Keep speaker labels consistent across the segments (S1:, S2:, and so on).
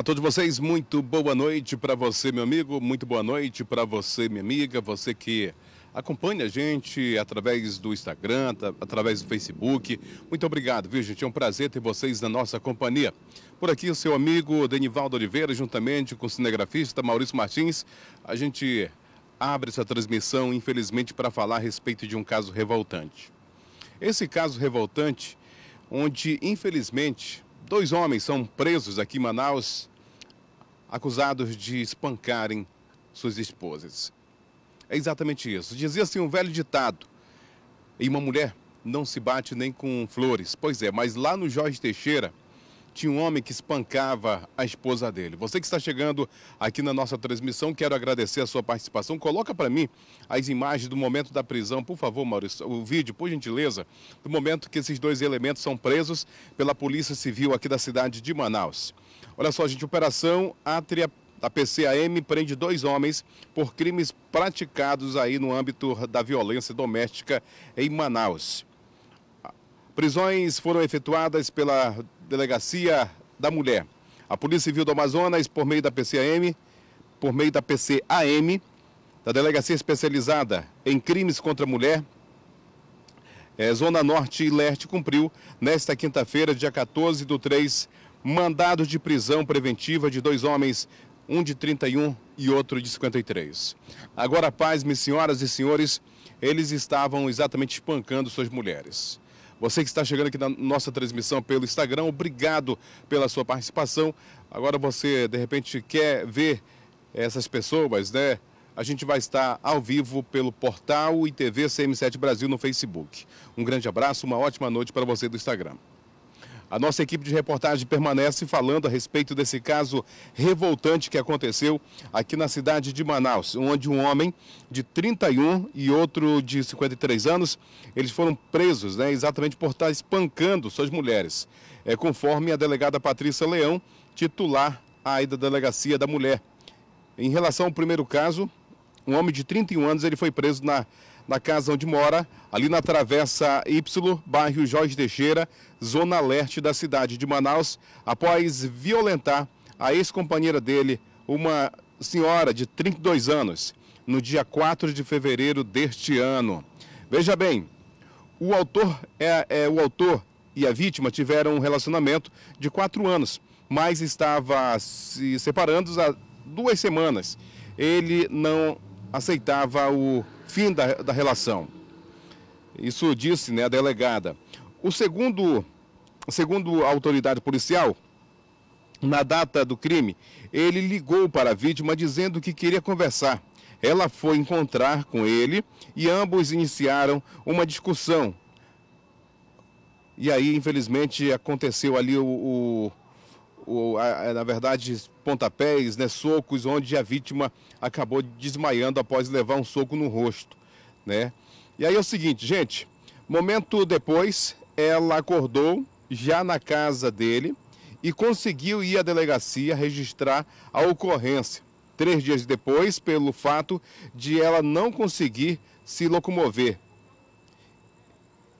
S1: A todos vocês, muito boa noite para você, meu amigo, muito boa noite para você, minha amiga, você que acompanha a gente através do Instagram, através do Facebook. Muito obrigado, viu, gente? É um prazer ter vocês na nossa companhia. Por aqui, o seu amigo Denivaldo Oliveira, juntamente com o cinegrafista Maurício Martins, a gente abre essa transmissão, infelizmente, para falar a respeito de um caso revoltante. Esse caso revoltante, onde, infelizmente, dois homens são presos aqui em Manaus acusados de espancarem suas esposas. É exatamente isso. Dizia assim um velho ditado: e uma mulher não se bate nem com flores. Pois é, mas lá no Jorge Teixeira, tinha um homem que espancava a esposa dele. Você que está chegando aqui na nossa transmissão, quero agradecer a sua participação. Coloca para mim as imagens do momento da prisão, por favor, Maurício, o vídeo, por gentileza, do momento que esses dois elementos são presos pela Polícia Civil aqui da cidade de Manaus. Olha só, gente, operação Atria da PCAM prende dois homens por crimes praticados aí no âmbito da violência doméstica em Manaus. Prisões foram efetuadas pela Delegacia da Mulher. A Polícia Civil do Amazonas, por meio da PCAM, por meio da PCAM, da Delegacia Especializada em Crimes contra a Mulher, é, Zona Norte e Leste, cumpriu, nesta quinta-feira, dia 14 do 3, mandados de prisão preventiva de dois homens, um de 31 e outro de 53. Agora, paz, senhoras e senhores, eles estavam exatamente espancando suas mulheres. Você que está chegando aqui na nossa transmissão pelo Instagram, obrigado pela sua participação. Agora você, de repente, quer ver essas pessoas, né? A gente vai estar ao vivo pelo portal ITV CM7 Brasil no Facebook. Um grande abraço, uma ótima noite para você do Instagram. A nossa equipe de reportagem permanece falando a respeito desse caso revoltante que aconteceu aqui na cidade de Manaus, onde um homem de 31 e outro de 53 anos, eles foram presos né, exatamente por estar espancando suas mulheres, é, conforme a delegada Patrícia Leão, titular aí da Delegacia da Mulher. Em relação ao primeiro caso, um homem de 31 anos, ele foi preso na, na casa onde mora, ali na Travessa Y, bairro Jorge Teixeira, zona leste da cidade de Manaus, após violentar a ex-companheira dele, uma senhora de 32 anos, no dia 4 de fevereiro deste ano. Veja bem, o autor, é, é o autor e a vítima tiveram um relacionamento de quatro anos, mas estava se separando há duas semanas. Ele não aceitava o fim da, da relação. Isso disse né, a delegada. O segundo, segundo a autoridade policial, na data do crime, ele ligou para a vítima dizendo que queria conversar. Ela foi encontrar com ele e ambos iniciaram uma discussão. E aí, infelizmente, aconteceu ali o, o na verdade, pontapés, né, socos, onde a vítima acabou desmaiando após levar um soco no rosto, né? E aí é o seguinte, gente, momento depois, ela acordou já na casa dele e conseguiu ir à delegacia registrar a ocorrência. Três dias depois, pelo fato de ela não conseguir se locomover.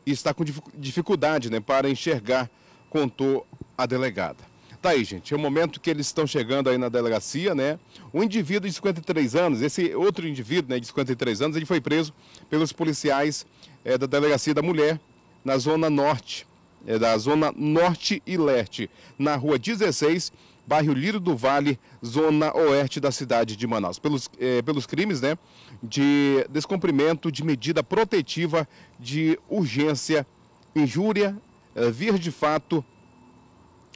S1: E está com dificuldade né, para enxergar, contou a delegada. Tá aí, gente. É o momento que eles estão chegando aí na delegacia, né? Um indivíduo de 53 anos, esse outro indivíduo né, de 53 anos, ele foi preso pelos policiais é, da delegacia da mulher na zona norte, é, da zona norte e leste, na rua 16, bairro Liro do Vale, zona oeste da cidade de Manaus, pelos, é, pelos crimes né, de descumprimento de medida protetiva de urgência, injúria, vir de fato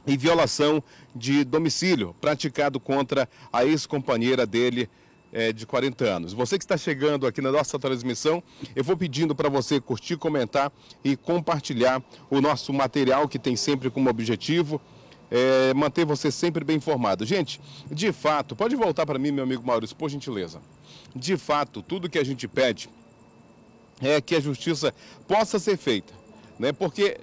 S1: e violação de domicílio praticado contra a ex-companheira dele é, de 40 anos. Você que está chegando aqui na nossa transmissão, eu vou pedindo para você curtir, comentar e compartilhar o nosso material que tem sempre como objetivo é, manter você sempre bem informado. Gente, de fato, pode voltar para mim, meu amigo Maurício, por gentileza. De fato, tudo que a gente pede é que a justiça possa ser feita, né? Porque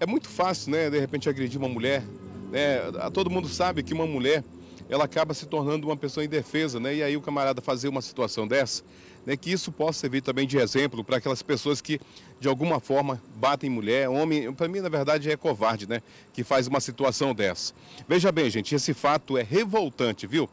S1: é muito fácil, né, de repente agredir uma mulher. Né? Todo mundo sabe que uma mulher ela acaba se tornando uma pessoa indefesa, né? E aí o camarada fazer uma situação dessa, né? Que isso possa servir também de exemplo para aquelas pessoas que de alguma forma batem mulher, homem. Para mim, na verdade, é covarde, né? Que faz uma situação dessa. Veja bem, gente, esse fato é revoltante, viu?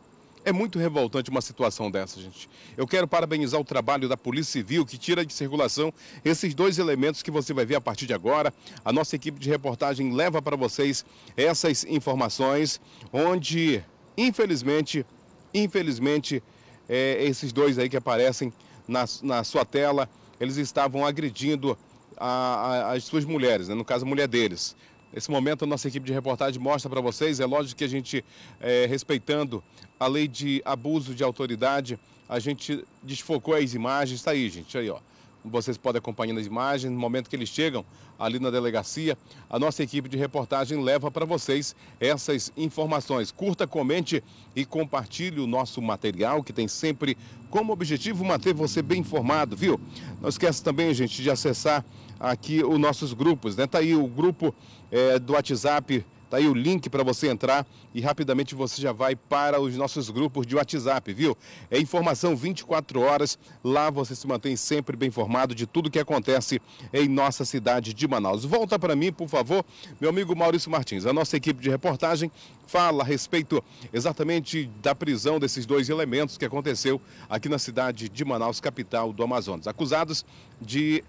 S1: É muito revoltante uma situação dessa, gente. Eu quero parabenizar o trabalho da Polícia Civil, que tira de circulação esses dois elementos que você vai ver a partir de agora. A nossa equipe de reportagem leva para vocês essas informações, onde, infelizmente, infelizmente, é, esses dois aí que aparecem na, na sua tela, eles estavam agredindo a, a, as suas mulheres, né? no caso, a mulher deles. Nesse momento, a nossa equipe de reportagem mostra para vocês. É lógico que a gente, é, respeitando a lei de abuso de autoridade, a gente desfocou as imagens. Está aí, gente. Aí, ó vocês podem acompanhar nas imagens, no momento que eles chegam ali na delegacia, a nossa equipe de reportagem leva para vocês essas informações. Curta, comente e compartilhe o nosso material, que tem sempre como objetivo manter você bem informado, viu? Não esquece também, gente, de acessar aqui os nossos grupos, né? Tá aí o grupo é, do WhatsApp Tá aí o link para você entrar e rapidamente você já vai para os nossos grupos de WhatsApp, viu? É informação 24 horas. Lá você se mantém sempre bem informado de tudo que acontece em nossa cidade de Manaus. Volta para mim, por favor, meu amigo Maurício Martins. A nossa equipe de reportagem fala a respeito exatamente da prisão desses dois elementos que aconteceu aqui na cidade de Manaus, capital do Amazonas, acusados de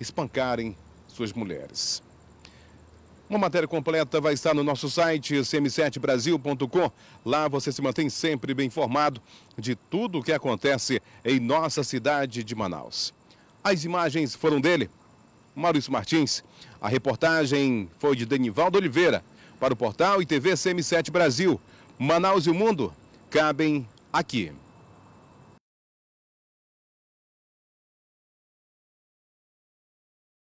S1: espancarem suas mulheres. Uma matéria completa vai estar no nosso site cm7brasil.com. Lá você se mantém sempre bem informado de tudo o que acontece em nossa cidade de Manaus. As imagens foram dele, Maurício Martins. A reportagem foi de Denivaldo Oliveira. Para o portal e TV CM7 Brasil, Manaus e o Mundo cabem aqui.